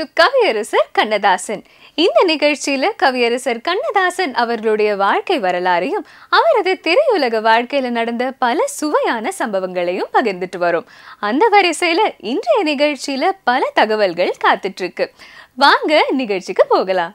to கவியரசர் கண்ணதாசன் இந்த நிகழ்ச்சியில கவியரசர் கண்ணதாசன் அவர்களுடைய வாழ்க்கை வரலாறையும் அவரது திரையுலக வாழ்க்கையில நடந்த பல சுவையான சம்பவங்களையும் பகிர்ந்துட்டு வரும் அந்த வரிசையில இன்றைய நிகழ்ச்சியில பல தகவல்கள் காத்துட்டு இருக்கு வாங்க நிகழ்ச்சிக்கு போகலாம்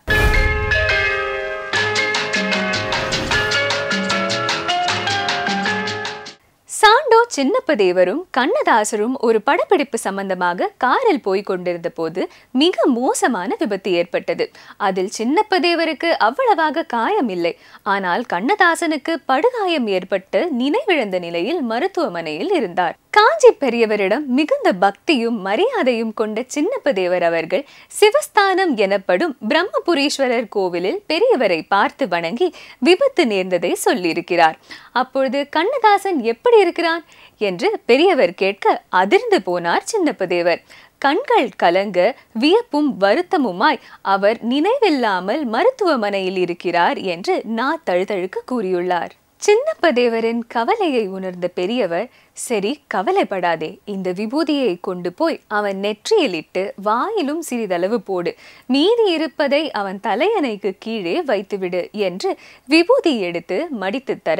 சின்னப்பதேவரும் கண்ணதாசரும் ஒரு படப்பிடிப்பு சம்பந்தமாக காரில் போய் கொண்டிருந்த போது மிக மோசமான விபத்து ஏற்பட்டது அதில் சின்னப்பதேவருக்கு அவ்வளவாக காயம் இல்லை ஆனால் கண்ணதாசனுக்கு படுகாயம் ஏற்பட்டு நினைவிழந்த நிலையில் மருத்துவமனையில் இருந்தார் காஞ்சி பெரியவரிடம் மிகுந்த பக்தியும் மரியாதையும் கொண்ட சின்னப்பதேவர் அவர்கள் சிவஸ்தானம் எனப்படும் பிரம்மபுரீஸ்வரர் கோவிலில் பெரியவரை பார்த்து வணங்கி விபத்து நேர்ந்ததை சொல்லியிருக்கிறார் அப்பொழுது கண்ணதாசன் எப்படி இருக்கிறான் என்று பெரியவர் கேட்க அதிர்ந்து போனார் சின்னப்பதேவர் கண்கள் கலங்க வியப்பும் வருத்தமுமாய் அவர் நினைவில்லாமல் மருத்துவமனையில் இருக்கிறார் என்று நா தழுதழுக்க கூறியுள்ளார் சின்னப்பதேவரின் கவலையை உணர்ந்த பெரியவர் சரி கவலைப்படாதே இந்த விபூதியை கொண்டு போய் அவன் நெற்றியில் இட்டு வாயிலும் சிறிதளவு போடு மீதி இருப்பதை அவன் தலையணைக்கு கீழே வைத்துவிடு என்று விபூதி எடுத்து மடித்து தர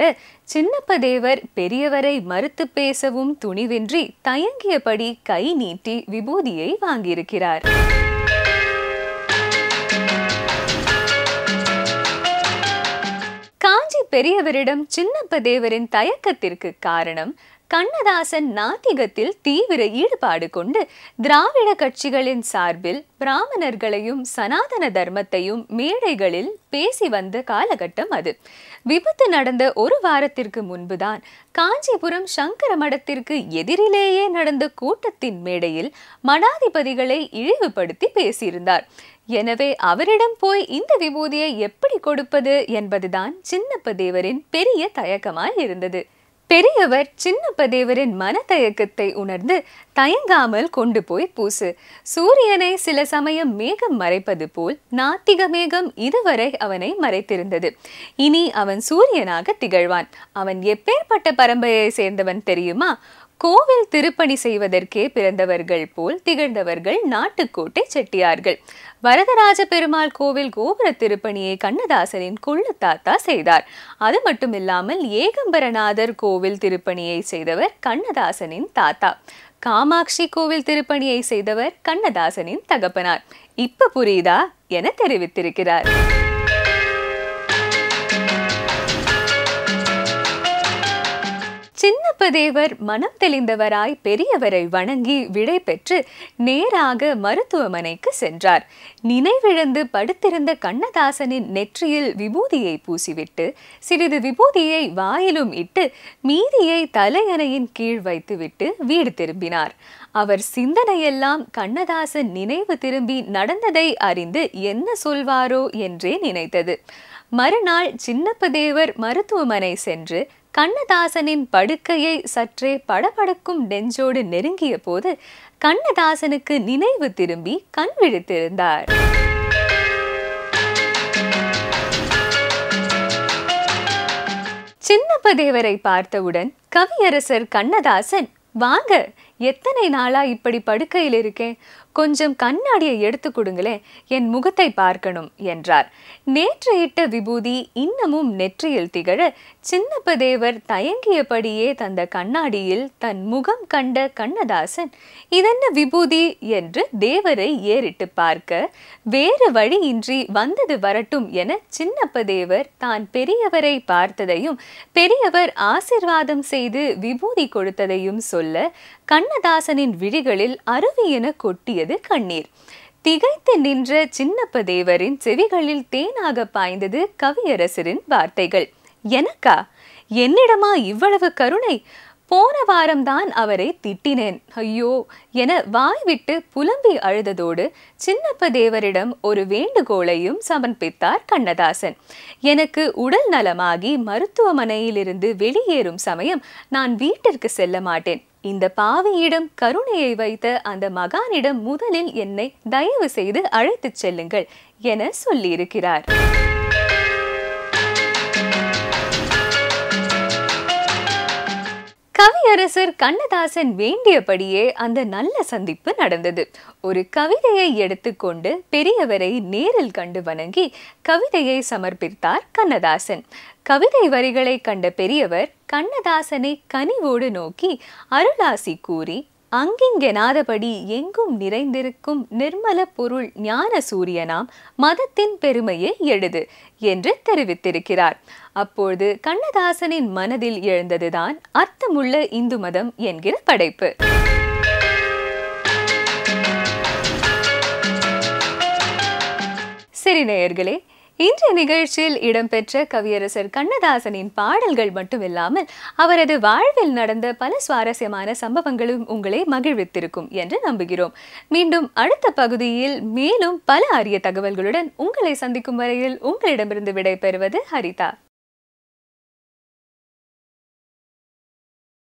சின்னப்பதேவர் பெரியவரை மறுத்து பேசவும் துணிவின்றி தயங்கியபடி கை நீட்டி விபூதியை வாங்கியிருக்கிறார் பெரியவரிடம் சின்னப்ப தேவரின் தயக்கத்திற்கு காரணம் கண்ணதாசன் நாத்திகத்தில் தீவிர ஈடுபாடு கொண்டு திராவிட கட்சிகளின் சார்பில் பிராமணர்களையும் சனாதன தர்மத்தையும் மேடைகளில் பேசி வந்த காலகட்டம் அது விபத்து நடந்த ஒரு வாரத்திற்கு முன்புதான் காஞ்சிபுரம் சங்கர மடத்திற்கு எதிரிலேயே நடந்த கூட்டத்தின் மேடையில் மடாதிபதிகளை இழிவுபடுத்தி பேசியிருந்தார் எனவே அவரிடம் போய் இந்த விபூதியை எப்படி கொடுப்பது என்பதுதான் சின்னப்ப தேவரின் பெரிய தயக்கமாய் இருந்தது பெரியவர் சின்னப்பதேவரின் மனதயக்கத்தை உணர்ந்து தயங்காமல் கொண்டு போய் பூசு சூரியனை சில சமயம் மேகம் மறைப்பது போல் நாத்திக மேகம் இதுவரை அவனை மறைத்திருந்தது இனி அவன் சூரியனாக திகழ்வான் அவன் எப்பேற்பட்ட பரம்பரையை சேர்ந்தவன் தெரியுமா கோவில் திருப்பணி செய்வதற்கே பிறந்தவர்கள் போல் திகழ்ந்தவர்கள் நாட்டுக்கோட்டை செட்டியார்கள் வரதராஜ பெருமாள் கோவில் கோபுர திருப்பணியை கண்ணதாசனின் குள்ள தாத்தா செய்தார் அது மட்டும் இல்லாமல் ஏகம்பரநாதர் கோவில் திருப்பணியை செய்தவர் கண்ணதாசனின் தாத்தா காமாட்சி கோவில் திருப்பணியை செய்தவர் கண்ணதாசனின் தகப்பனார் இப்ப புரியுதா என தெரிவித்திருக்கிறார் சின்னப்பதேவர் மனம் தெளிந்தவராய் பெரியவரை வணங்கி விடை பெற்று நேராக மருத்துவமனைக்கு சென்றார் நினைவிழந்து படுத்திருந்த கண்ணதாசனின் நெற்றியில் விபூதியை பூசிவிட்டு சிறிது விபூதியை வாயிலும் இட்டு மீதியை தலையணையின் கீழ் வைத்துவிட்டு வீடு திரும்பினார் அவர் சிந்தனையெல்லாம் கண்ணதாசன் நினைவு திரும்பி நடந்ததை அறிந்து என்ன சொல்வாரோ என்றே நினைத்தது மறுநாள் சின்னப்பதேவர் மருத்துவமனை சென்று கண்ணதாசனின் படுக்கையை சற்றே படபடக்கும் நெஞ்சோடு நெருங்கிய போது கண்ணதாசனுக்கு நினைவு திரும்பி கண் விழித்திருந்தார் சின்னப்பதேவரை பார்த்தவுடன் கவியரசர் கண்ணதாசன் வாங்க எத்தனை நாளா இப்படி படுக்கையில் இருக்கேன் கொஞ்சம் கண்ணாடியை எடுத்து கொடுங்களேன் என் முகத்தை பார்க்கணும் என்றார் நேற்று இட்ட விபூதி இன்னமும் நெற்றியில் திகழ சின்னப்பதேவர் தயங்கியபடியே தந்த கண்ணாடியில் தன் முகம் கண்ட கண்ணதாசன் இதென்ன விபூதி என்று தேவரை ஏறிட்டு பார்க்க வேறு வழியின்றி வந்தது வரட்டும் என சின்னப்பதேவர் தான் பெரியவரை பார்த்ததையும் பெரியவர் ஆசிர்வாதம் செய்து விபூதி கொடுத்ததையும் சொல்ல கண்ணதாசனின் விழிகளில் அருவி என கொட்டியது பாய்ந்தது கண்ணீர் திகைத்து நின்ற சின்னப்ப தேவரின் செவிகளில் தேனாக பாய்ந்தது கவியரசரின் வார்த்தைகள் எனக்கா என்னிடமா இவ்வளவு கருணை போன வாரம்தான் அவரை திட்டினேன் ஐயோ என வாய்விட்டு புலம்பி அழுததோடு சின்னப்ப தேவரிடம் ஒரு வேண்டுகோளையும் சமர்ப்பித்தார் கண்ணதாசன் எனக்கு உடல் நலமாகி மருத்துவமனையிலிருந்து வெளியேறும் சமயம் நான் வீட்டிற்கு செல்ல மாட்டேன் இந்த பாவியிடம் கருணையை வைத்த அந்த மகானிடம் முதலில் என்னை தயவு செய்து அழைத்துச் செல்லுங்கள் என சொல்லியிருக்கிறார் கவியரசர் கண்ணதாசன் வேண்டியபடியே அந்த நல்ல சந்திப்பு நடந்தது ஒரு கவிதையை எடுத்துக்கொண்டு பெரியவரை நேரில் கண்டு வணங்கி கவிதையை சமர்ப்பித்தார் கண்ணதாசன் கவிதை வரிகளை கண்ட பெரியவர் கண்ணதாசனை கனிவோடு நோக்கி அருளாசி கூறி அங்கிங்கெனாதபடி எங்கும் நிறைந்திருக்கும் நிர்மல பொருள் ஞான சூரியனாம் மதத்தின் பெருமையை எழுது என்று தெரிவித்திருக்கிறார் அப்போது கண்ணதாசனின் மனதில் எழுந்ததுதான் அர்த்தமுள்ள இந்து மதம் என்கிற படைப்பு சரி நேயர்களே இன்றைய நிகழ்ச்சியில் இடம்பெற்ற கவியரசர் கண்ணதாசனின் பாடல்கள் மட்டுமில்லாமல் அவரது வாழ்வில் நடந்த பல சுவாரஸ்யமான சம்பவங்களும் உங்களை மகிழ்வித்திருக்கும் என்று நம்புகிறோம் மீண்டும் அடுத்த பகுதியில் மேலும் பல அரிய தகவல்களுடன் உங்களை சந்திக்கும் வரையில் உங்களிடமிருந்து விடை பெறுவது ஹரிதா